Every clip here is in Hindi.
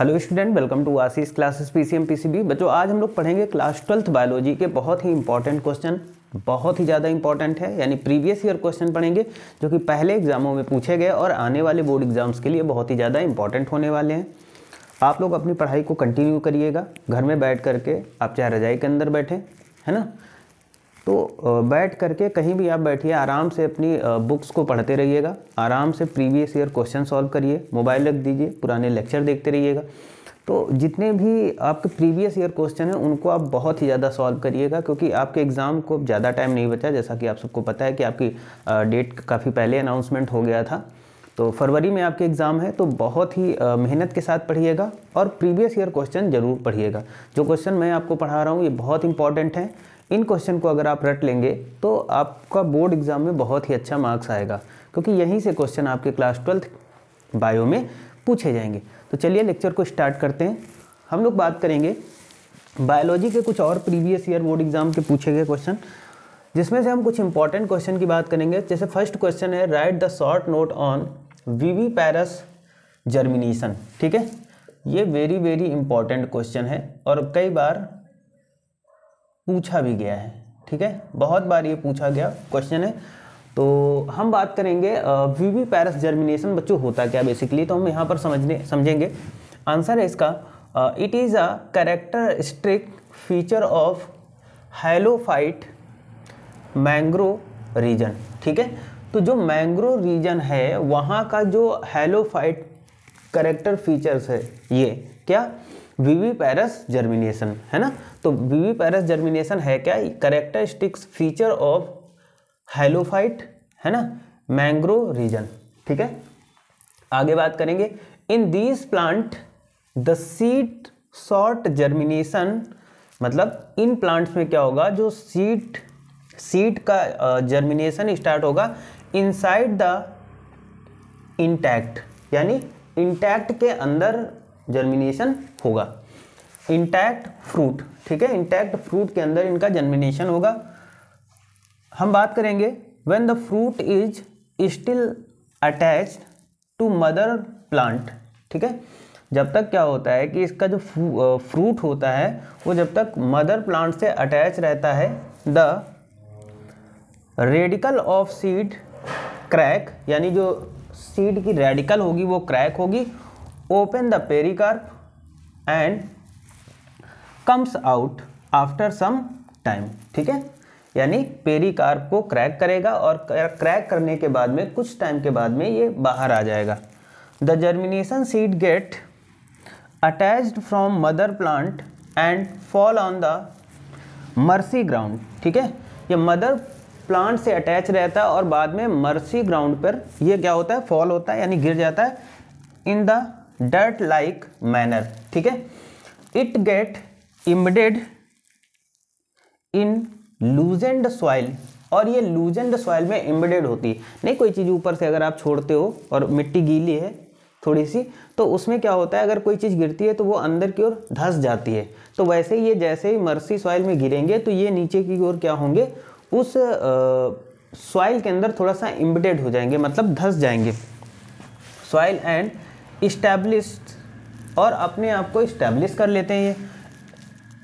hello student welcome to Ashish classes PCM PCB बच्चों आज हम लोग पढ़ेंगे क्लास ट्वेल्थ बायोलॉजी के बहुत ही इंपॉर्टेंट क्वेश्चन बहुत ही ज़्यादा इंपॉर्टेंट है यानी प्रीवियस ईयर क्वेश्चन पढ़ेंगे जो कि पहले एग्जामों में पूछे गए और आने वाले बोर्ड एग्जाम्स के लिए बहुत ही ज़्यादा इंपॉर्टेंट होने वाले हैं आप लोग अपनी पढ़ाई को कंटिन्यू करिएगा घर में बैठ करके आप चाहे रजाई के अंदर बैठें है ना तो बैठ करके कहीं भी आप बैठिए आराम से अपनी बुक्स को पढ़ते रहिएगा आराम से प्रीवियस ईयर क्वेश्चन सॉल्व करिए मोबाइल रख दीजिए पुराने लेक्चर देखते रहिएगा तो जितने भी आपके प्रीवियस ईयर क्वेश्चन हैं उनको आप बहुत ही ज़्यादा सॉल्व करिएगा क्योंकि आपके एग्ज़ाम को ज़्यादा टाइम नहीं बचा जैसा कि आप सबको पता है कि आपकी डेट काफ़ी पहले अनाउंसमेंट हो गया था तो फरवरी में आपके एग्ज़ाम है तो बहुत ही मेहनत के साथ पढ़िएगा और प्रीवियस ईयर क्वेश्चन ज़रूर पढ़िएगा जो क्वेश्चन मैं आपको पढ़ा रहा हूँ ये बहुत इंपॉर्टेंट हैं इन क्वेश्चन को अगर आप रट लेंगे तो आपका बोर्ड एग्ज़ाम में बहुत ही अच्छा मार्क्स आएगा क्योंकि यहीं से क्वेश्चन आपके क्लास ट्वेल्थ बायो में पूछे जाएंगे तो चलिए लेक्चर को स्टार्ट करते हैं हम लोग बात करेंगे बायोलॉजी के कुछ और प्रीवियस ईयर बोर्ड एग्ज़ाम के पूछे गए क्वेश्चन जिसमें से हम कुछ इंपॉर्टेंट क्वेश्चन की बात करेंगे जैसे फर्स्ट क्वेश्चन है write the short note on viviparous germination ठीक है ये वेरी वेरी इंपॉर्टेंट क्वेश्चन है और कई बार पूछा भी गया है ठीक है बहुत बार ये पूछा गया क्वेश्चन है तो हम बात करेंगे वीवी पैरस जर्मिनेशन बच्चों होता क्या बेसिकली तो हम यहाँ पर समझने समझेंगे आंसर है इसका it is a characteristic feature of halophyte mangrove region ठीक है तो जो मैंग्रो रीजन है वहाँ का जो हेलोफाइट करेक्टर फीचर्स है ये क्या वीवी पैरस जर्मिनेशन है ना तो वीवी पैरस जर्मिनेशन है क्या करेक्टरिस्टिक्स फीचर ऑफ हेलोफाइट है ना मैंग्रोव रीजन ठीक है आगे बात करेंगे in these plant the seed start germination मतलब इन प्लांट्स में क्या होगा जो सीट सीट का जर्मिनेशन स्टार्ट होगा इनसाइड द इंटैक्ट यानी इंटैक्ट के अंदर जर्मिनेशन होगा इंटैक्ट फ्रूट ठीक है इंटैक्ट फ्रूट के अंदर इनका जर्मिनेशन होगा हम बात करेंगे when the fruit is still attach to mother plant ठीक है जब तक क्या होता है कि इसका जो फ्रूट होता है वो जब तक मदर प्लांट से अटैच रहता है the radical of seed crack यानी जो सीड की रेडिकल होगी वो क्रैक होगी द पेरी pericarp and comes out after some time ठीक है यानी पेरिकार्प को क्रैक करेगा और क्रैक करने के बाद में कुछ टाइम के बाद में ये बाहर आ जाएगा the germination seed get attached from mother plant and fall on the marshy ground ठीक है ये मदर प्लांट से अटैच रहता है और बाद में मर्सी ग्राउंड पर ये क्या होता है फॉल होता है यानी गिर जाता है in the dart like manner ठीक है it get embedded in loosened soil और ये लूजेंड सॉइल में इम्बेडेड होती है नहीं कोई चीज़ ऊपर से अगर आप छोड़ते हो और मिट्टी गीली है थोड़ी सी तो उसमें क्या होता है अगर कोई चीज़ गिरती है तो वो अंदर की ओर धस जाती है तो वैसे ही ये जैसे ही मर्सी सॉइल में गिरेंगे तो ये नीचे की ओर क्या होंगे उस सॉइल के अंदर थोड़ा सा इम्बेडेड हो जाएंगे मतलब धस जाएंगे सॉइल एंड इस्टेब्लिश और अपने आप को इस्टेब्लिश कर लेते हैं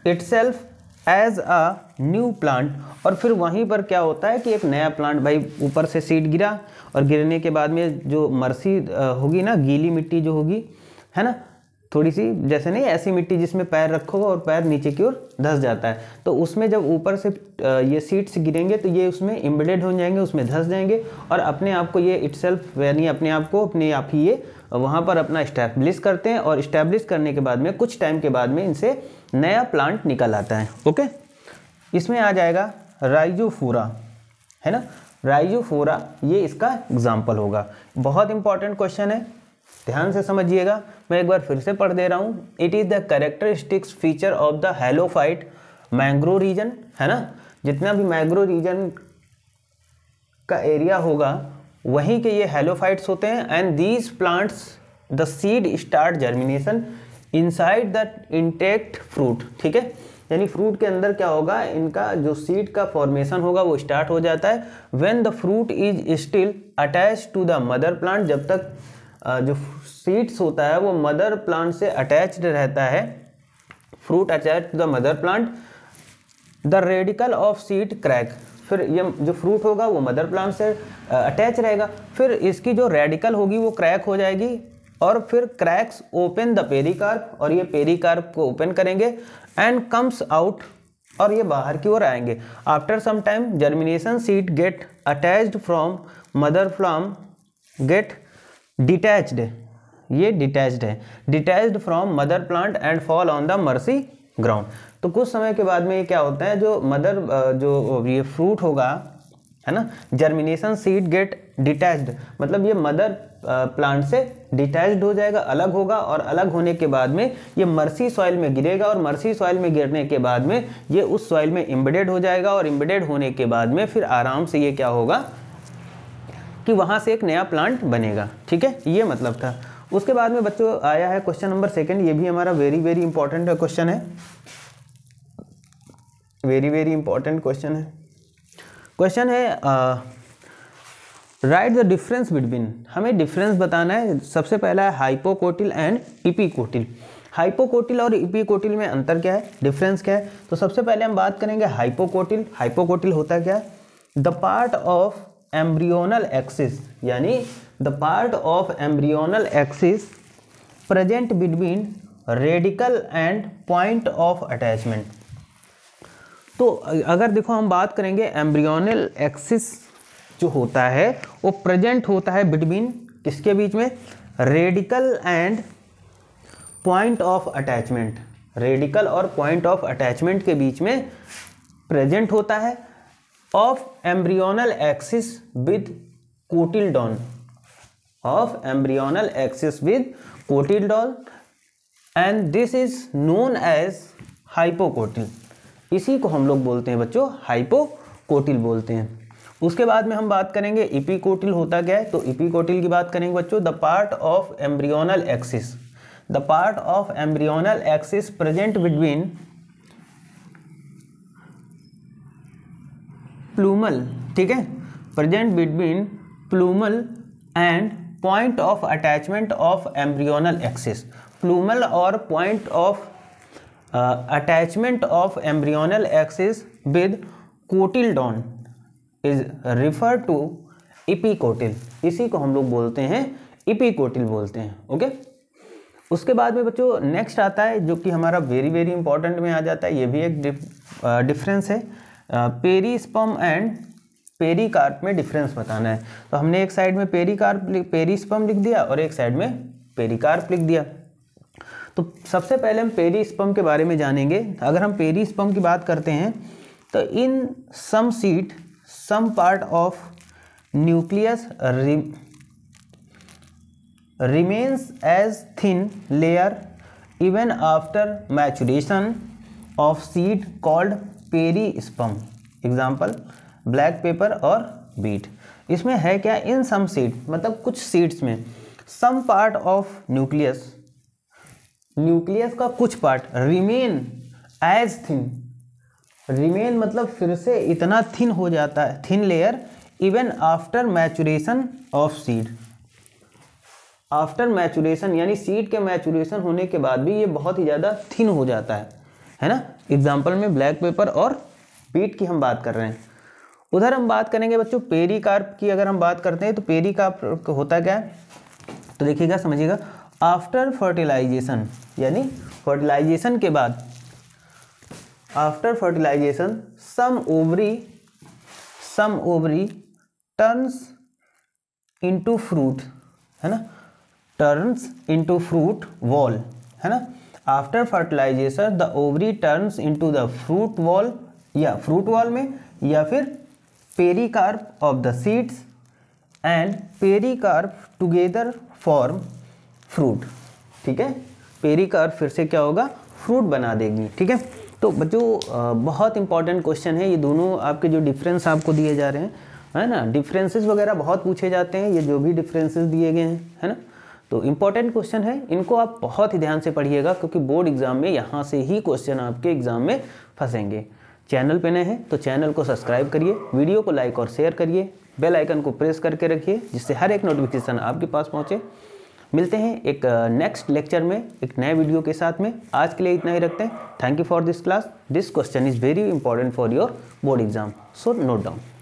ये itself as a new plant और फिर वहीं पर क्या होता है कि एक नया प्लांट भाई ऊपर से सीड गिरा और गिरने के बाद में जो मरसी होगी ना गीली मिट्टी जो होगी है ना थोड़ी सी जैसे नहीं ऐसी मिट्टी जिसमें पैर रखो और पैर नीचे की ओर धस जाता है तो उसमें जब ऊपर से ये सीट्स गिरेंगे तो ये उसमें इम्बेडेड हो जाएंगे उसमें धस जाएंगे और अपने आप को ये इट यानी अपने आप को अपने आप ही ये वहाँ पर अपना इस्टेब्लिश करते हैं और इस्टेब्लिश करने के बाद में कुछ टाइम के बाद में इनसे नया प्लांट निकल आता है ओके इसमें आ जाएगा राइजोफोरा है ना राइजोफोरा ये इसका एग्जाम्पल होगा बहुत इंपॉर्टेंट क्वेश्चन है ध्यान से समझिएगा मैं एक बार फिर से पढ़ दे रहा हूँ it is the characteristics feature of the halophyte mangrove region है ना जितना भी मैंग्रो रीजन का एरिया होगा वहीं के ये हेलोफाइट्स होते हैं and these plants the seed start germination inside the intact fruit ठीक है यानी फ्रूट के अंदर क्या होगा इनका जो सीड का फॉर्मेशन होगा वो स्टार्ट हो जाता है when the fruit is still attach to the mother plant जब तक जो सीड्स होता है वो मदर प्लांट से अटैच्ड रहता है fruit attach to the mother plant the radical of seed crack फिर ये जो फ्रूट होगा वो मदर प्लांट से अटैच रहेगा फिर इसकी जो रेडिकल होगी वो क्रैक हो जाएगी और फिर क्रैक्स ओपन द कार्प और ये कार्प को ओपन करेंगे एंड कम्स आउट और ये बाहर की ओर आएंगे after some time germination seed get attached from mother plant get detached ये डिटैच्ड है detached from mother plant and fall on the marshy ground तो कुछ समय के बाद में ये क्या होता है जो मदर जो ये फ्रूट होगा है ना जर्मिनेशन सीड गेट डिटैच्ड मतलब ये मदर प्लांट से डिटैच्ड हो जाएगा अलग होगा और अलग होने के बाद में ये मर्सी सॉइल में गिरेगा और मर्सी सॉइल में गिरने के बाद में ये उस सॉइल में इम्बेडेड हो जाएगा और इम्बेडेड होने के बाद में फिर आराम से ये क्या होगा कि वहाँ से एक नया प्लांट बनेगा ठीक है ये मतलब था उसके बाद में बच्चों आया है क्वेश्चन नंबर सेकेंड ये भी हमारा वेरी वेरी इंपॉर्टेंट क्वेश्चन है वेरी वेरी इंपॉर्टेंट क्वेश्चन है क्वेश्चन है राइट द डिफरेंस बिटवीन हमें डिफरेंस बताना है सबसे पहला है हाइपोकोटिल एंड इपीकोटिल हाइपोकोटिल और इपीकोटिल में अंतर क्या है डिफरेंस क्या है तो सबसे पहले हम बात करेंगे हाइपोकोटिल हाइपोकोटिल होता क्या है the part of embryonal axis यानी the part of embryonal axis present between radical and point of attachment तो अगर देखो हम बात करेंगे एम्ब्रियोनल एक्सिस जो होता है वो प्रेजेंट होता है बिटवीन किसके बीच में radical and point of attachment radical और पॉइंट ऑफ अटैचमेंट के बीच में प्रेजेंट होता है of embryonal axis with cotyledon of embryonal axis with cotyledon and this is known as hypocotyl इसी को हम लोग बोलते हैं बच्चों हाइपोकोटिल बोलते हैं उसके बाद में हम बात करेंगे इपिकोटिल होता क्या है तो इपिकोटिल की बात करेंगे बच्चों the part of embryonal axis the part of embryonal axis present between plumule ठीक है present between plumule and point of attachment of embryonal axis plumule और point of attachment of embryonal axis with cotyledon is refer to epicotyl इसी को हम लोग बोलते हैं इपीकोटिल बोलते हैं ओके उसके बाद में बच्चों नेक्स्ट आता है जो कि हमारा वेरी वेरी इंपॉर्टेंट में आ जाता है ये भी एक डिफरेंस uh, है पेरीस्पम एंड पेरीकार्प में डिफरेंस बताना है तो हमने एक साइड में पेरीकार्प पेरीस्पम लिख दिया और एक साइड में पेरीकार्प लिख दिया तो सबसे पहले हम पेरीस्पम के बारे में जानेंगे अगर हम पेरीस्पम की बात करते हैं तो in some seed some part of nucleus remains as thin layer even after maturation of seed called perisperm example black pepper और बीट इसमें है क्या इन सम सीड मतलब कुछ सीड्स में some part of nucleus nucleus का कुछ part remain as thin remain मतलब फिर से इतना थिन हो जाता है thin layer even after maturation of seed after maturation यानी सीड के मैचुरेशन होने के बाद भी ये बहुत ही ज़्यादा थिन हो जाता है है ना एग्जाम्पल में ब्लैक पेपर और पीट की हम बात कर रहे हैं उधर हम बात करेंगे बच्चों कार्प की अगर हम बात करते हैं तो कार्प होता क्या है तो देखिएगा समझिएगा आफ्टर फर्टिलाइजेशन यानी फर्टिलाइजेशन के बाद after fertilization some ovary some ovary turns into fruit है ना टर्न्स इनटू फ्रूट वॉल है ना after fertilization the ovary turns into the fruit wall या फ्रूट वॉल में या फिर pericarp of the seeds and pericarp together form fruit ठीक है पेरिकार्प फिर से क्या होगा फ्रूट बना देगी ठीक है तो बच्चों बहुत इंपॉर्टेंट क्वेश्चन है ये दोनों आपके जो डिफरेंस आपको दिए जा रहे हैं है ना डिफरेंसेस वगैरह बहुत पूछे जाते हैं ये जो भी डिफरेंसेस दिए गए हैं है ना तो इम्पॉर्टेंट क्वेश्चन है इनको आप बहुत ही ध्यान से पढ़िएगा क्योंकि बोर्ड एग्जाम में यहाँ से ही क्वेश्चन आपके एग्जाम में फंसेंगे चैनल पे नए हैं तो चैनल को सब्सक्राइब करिए वीडियो को लाइक और शेयर करिए बेल आइकन को प्रेस करके रखिए जिससे हर एक नोटिफिकेशन आपके पास पहुँचे मिलते हैं एक नेक्स्ट लेक्चर में एक नए वीडियो के साथ में आज के लिए इतना ही रखते हैं thank you for this class this question is very important for your board exam so note down